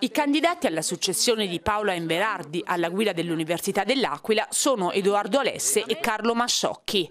I candidati alla successione di Paola Emberardi alla guida dell'Università dell'Aquila sono Edoardo Alesse e Carlo Masciocchi.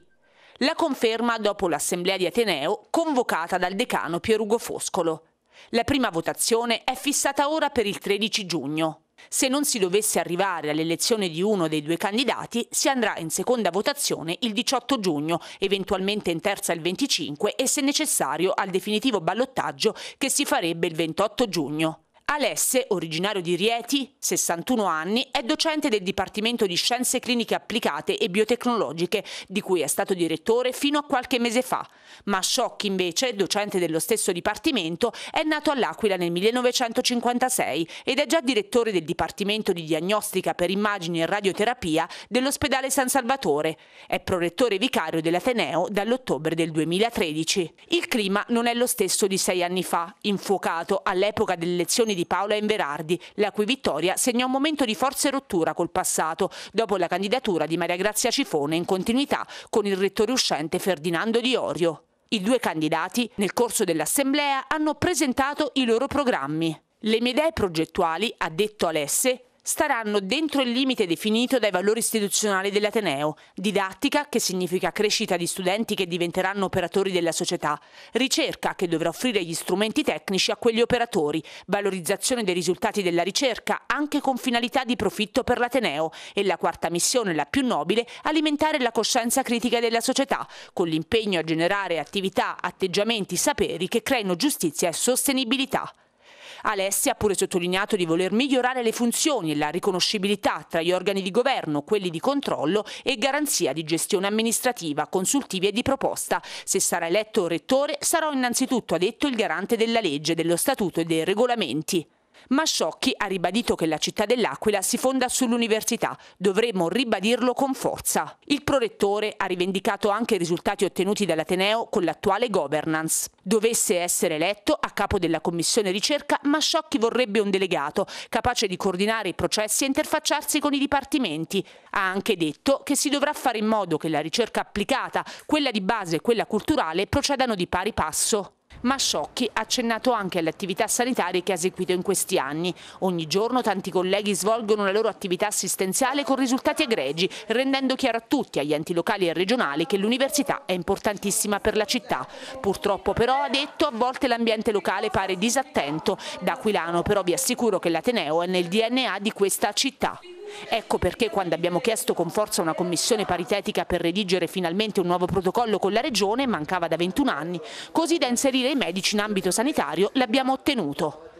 La conferma dopo l'assemblea di Ateneo convocata dal decano Pier Ugo Foscolo. La prima votazione è fissata ora per il 13 giugno. Se non si dovesse arrivare all'elezione di uno dei due candidati, si andrà in seconda votazione il 18 giugno, eventualmente in terza il 25 e se necessario al definitivo ballottaggio che si farebbe il 28 giugno. Alesse, originario di Rieti, 61 anni, è docente del Dipartimento di Scienze Cliniche Applicate e Biotecnologiche, di cui è stato direttore fino a qualche mese fa. Ma Masciocchi, invece, docente dello stesso dipartimento, è nato all'Aquila nel 1956 ed è già direttore del Dipartimento di Diagnostica per Immagini e Radioterapia dell'Ospedale San Salvatore. È prorettore vicario dell'Ateneo dall'ottobre del 2013. Il clima non è lo stesso di sei anni fa, infuocato all'epoca delle lezioni di di Paola Inverardi, la cui vittoria segna un momento di forza e rottura col passato, dopo la candidatura di Maria Grazia Cifone in continuità con il rettore uscente Ferdinando Di Orio. I due candidati, nel corso dell'assemblea, hanno presentato i loro programmi. Le mie idee progettuali, ha detto Alesse, staranno dentro il limite definito dai valori istituzionali dell'Ateneo, didattica, che significa crescita di studenti che diventeranno operatori della società, ricerca, che dovrà offrire gli strumenti tecnici a quegli operatori, valorizzazione dei risultati della ricerca anche con finalità di profitto per l'Ateneo e la quarta missione, la più nobile, alimentare la coscienza critica della società, con l'impegno a generare attività, atteggiamenti, saperi che creino giustizia e sostenibilità. Alessia ha pure sottolineato di voler migliorare le funzioni e la riconoscibilità tra gli organi di governo, quelli di controllo e garanzia di gestione amministrativa, consultivi e di proposta. Se sarà eletto rettore sarò innanzitutto, ha detto, il garante della legge, dello statuto e dei regolamenti. Masciocchi ha ribadito che la città dell'Aquila si fonda sull'università, dovremmo ribadirlo con forza. Il prorettore ha rivendicato anche i risultati ottenuti dall'Ateneo con l'attuale governance. Dovesse essere eletto a capo della commissione ricerca, Masciocchi vorrebbe un delegato capace di coordinare i processi e interfacciarsi con i dipartimenti. Ha anche detto che si dovrà fare in modo che la ricerca applicata, quella di base e quella culturale procedano di pari passo ma Sciocchi ha accennato anche alle attività sanitarie che ha eseguito in questi anni. Ogni giorno tanti colleghi svolgono la loro attività assistenziale con risultati egregi, rendendo chiaro a tutti, agli enti locali e regionali, che l'università è importantissima per la città. Purtroppo però, ha detto, a volte l'ambiente locale pare disattento. Da Aquilano però vi assicuro che l'Ateneo è nel DNA di questa città. Ecco perché quando abbiamo chiesto con forza una commissione paritetica per redigere finalmente un nuovo protocollo con la Regione, mancava da 21 anni, così da inserire i medici in ambito sanitario, l'abbiamo ottenuto.